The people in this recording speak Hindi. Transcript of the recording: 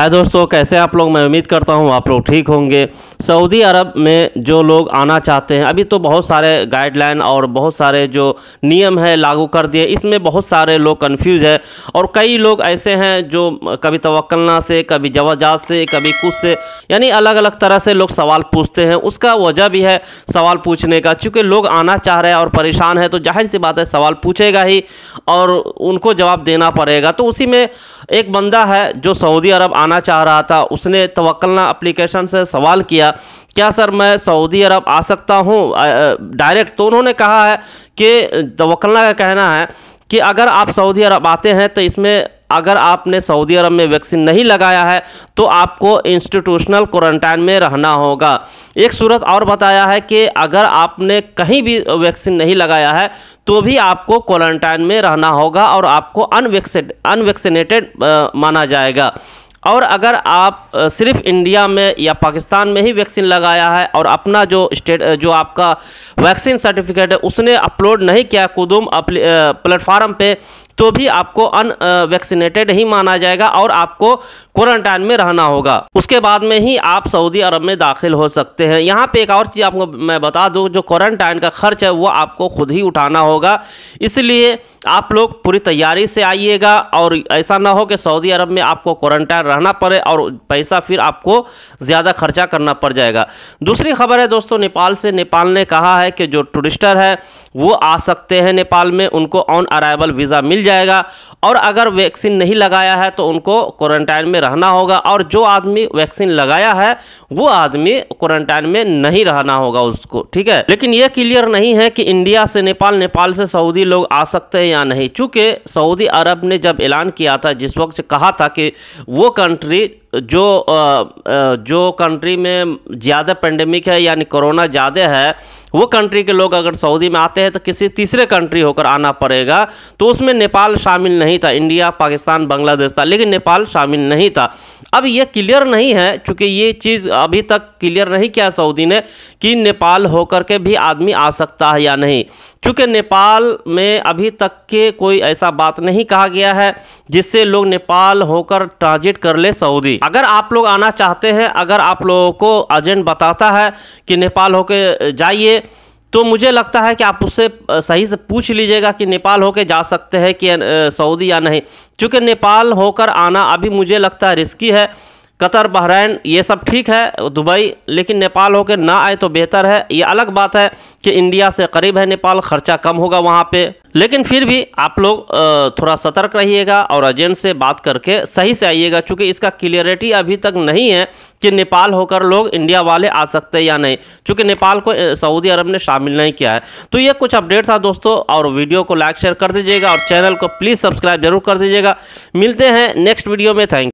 हाय दोस्तों कैसे आप लोग मैं उम्मीद करता हूँ आप लोग ठीक होंगे सऊदी अरब में जो लोग आना चाहते हैं अभी तो बहुत सारे गाइडलाइन और बहुत सारे जो नियम है लागू कर दिए इसमें बहुत सारे लोग कंफ्यूज है और कई लोग ऐसे हैं जो कभी तवक्लना से कभी जवाजात से कभी कुछ से यानी अलग अलग तरह से लोग सवाल पूछते हैं उसका वजह भी है सवाल पूछने का चूँकि लोग आना चाह रहे हैं और परेशान है तो जाहिर सी बात है सवाल पूछेगा ही और उनको जवाब देना पड़ेगा तो उसी में एक बंदा है जो सऊदी अरब आना चाह रहा था उसने तवक्लना अप्लीकेशन से सवाल किया क्या सर मैं सऊदी अरब आ सकता हूँ डायरेक्ट तो उन्होंने कहा है कि तवक्लना का कहना है कि अगर आप सऊदी अरब आते हैं तो इसमें अगर आपने सऊदी अरब में वैक्सीन नहीं लगाया है तो आपको इंस्टीट्यूशनल क्वारंटाइन में रहना होगा एक सूरत और बताया है कि अगर आपने कहीं भी वैक्सीन नहीं लगाया है तो भी आपको क्वारंटाइन में रहना होगा और आपको अनवैक्सीड अनवैक्सीनेटेड माना जाएगा और अगर आप सिर्फ इंडिया में या पाकिस्तान में ही वैक्सीन लगाया है और अपना जो स्टेट जो आपका वैक्सीन सर्टिफिकेट है उसने अपलोड नहीं किया कुदुम प्लेटफार्म पे तो भी आपको अनवैक्सीनेटेड ही माना जाएगा और आपको क्वारंटाइन में रहना होगा उसके बाद में ही आप सऊदी अरब में दाखिल हो सकते हैं यहाँ पे एक और चीज़ आपको मैं बता दूँ जो क्वारंटाइन का खर्च है वो आपको खुद ही उठाना होगा इसलिए आप लोग पूरी तैयारी से आइएगा और ऐसा ना हो कि सऊदी अरब में आपको क्वारंटाइन रहना पड़े और पैसा फिर आपको ज़्यादा खर्चा करना पड़ जाएगा दूसरी खबर है दोस्तों नेपाल से नेपाल ने कहा है कि जो टूरिस्टर है वो आ सकते हैं नेपाल में उनको ऑन अराइवल वीज़ा मिल जाएगा और अगर वैक्सीन नहीं लगाया है तो उनको क्वारंटाइन में रहना होगा और जो आदमी वैक्सीन लगाया है वो आदमी क्वारंटाइन में नहीं रहना होगा उसको ठीक है लेकिन ये क्लियर नहीं है कि इंडिया से नेपाल नेपाल से सऊदी लोग आ सकते हैं या नहीं चूँकि सऊदी अरब ने जब ऐलान किया था जिस वक्त कहा था कि वो कंट्री जो जो कंट्री में ज़्यादा पेंडेमिक है यानी कोरोना ज़्यादा है वो कंट्री के लोग अगर सऊदी में आते हैं तो किसी तीसरे कंट्री होकर आना पड़ेगा तो उसमें नेपाल शामिल नहीं था इंडिया पाकिस्तान बांग्लादेश था लेकिन नेपाल शामिल नहीं था अब ये क्लियर नहीं है चूँकि ये चीज़ अभी तक क्लियर नहीं किया सऊदी ने कि नेपाल होकर के भी आदमी आ सकता है या नहीं क्योंकि नेपाल में अभी तक के कोई ऐसा बात नहीं कहा गया है जिससे लोग नेपाल होकर ट्रांजिट कर ले सऊदी अगर आप लोग आना चाहते हैं अगर आप लोगों को एजेंट बताता है कि नेपाल होकर जाइए तो मुझे लगता है कि आप उससे सही से पूछ लीजिएगा कि नेपाल होके जा सकते हैं कि सऊदी या नहीं चूँकि नेपाल होकर आना अभी मुझे लगता है रिस्की है कतर बहरीन ये सब ठीक है दुबई लेकिन नेपाल होकर ना आए तो बेहतर है ये अलग बात है कि इंडिया से करीब है नेपाल खर्चा कम होगा वहाँ पे लेकिन फिर भी आप लोग थोड़ा सतर्क रहिएगा और एजेंट से बात करके सही से आइएगा क्योंकि इसका क्लियरिटी अभी तक नहीं है कि नेपाल होकर लोग इंडिया वाले आ सकते हैं या नहीं क्योंकि नेपाल को सऊदी अरब ने शामिल नहीं किया है तो ये कुछ अपडेट था दोस्तों और वीडियो को लाइक शेयर कर दीजिएगा और चैनल को प्लीज़ सब्सक्राइब जरूर कर दीजिएगा मिलते हैं नेक्स्ट वीडियो में थैंक